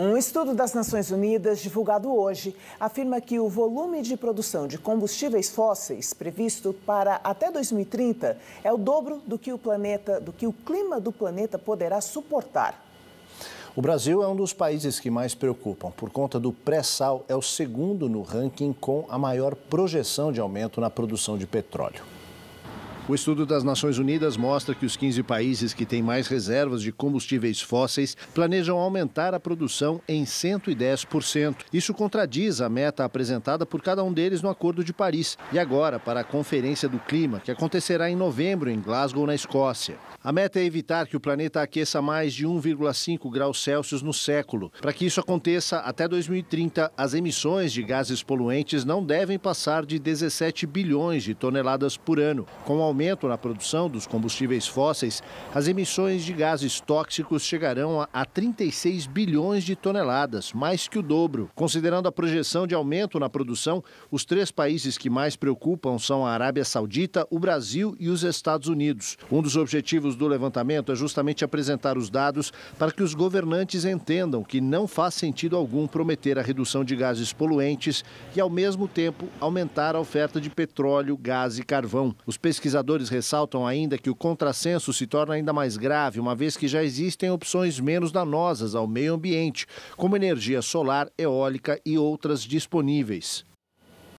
Um estudo das Nações Unidas, divulgado hoje, afirma que o volume de produção de combustíveis fósseis previsto para até 2030 é o dobro do que o planeta, do que o clima do planeta poderá suportar. O Brasil é um dos países que mais preocupam. Por conta do pré-sal, é o segundo no ranking com a maior projeção de aumento na produção de petróleo. O estudo das Nações Unidas mostra que os 15 países que têm mais reservas de combustíveis fósseis planejam aumentar a produção em 110%. Isso contradiz a meta apresentada por cada um deles no Acordo de Paris e agora para a Conferência do Clima, que acontecerá em novembro em Glasgow, na Escócia. A meta é evitar que o planeta aqueça mais de 1,5 graus Celsius no século. Para que isso aconteça, até 2030, as emissões de gases poluentes não devem passar de 17 bilhões de toneladas por ano. Com o aumento na produção dos combustíveis fósseis, as emissões de gases tóxicos chegarão a 36 bilhões de toneladas, mais que o dobro. Considerando a projeção de aumento na produção, os três países que mais preocupam são a Arábia Saudita, o Brasil e os Estados Unidos. Um dos objetivos do levantamento é justamente apresentar os dados para que os governantes entendam que não faz sentido algum prometer a redução de gases poluentes e, ao mesmo tempo, aumentar a oferta de petróleo, gás e carvão. Os pesquisadores Pesquisadores ressaltam ainda que o contrassenso se torna ainda mais grave, uma vez que já existem opções menos danosas ao meio ambiente, como energia solar, eólica e outras disponíveis.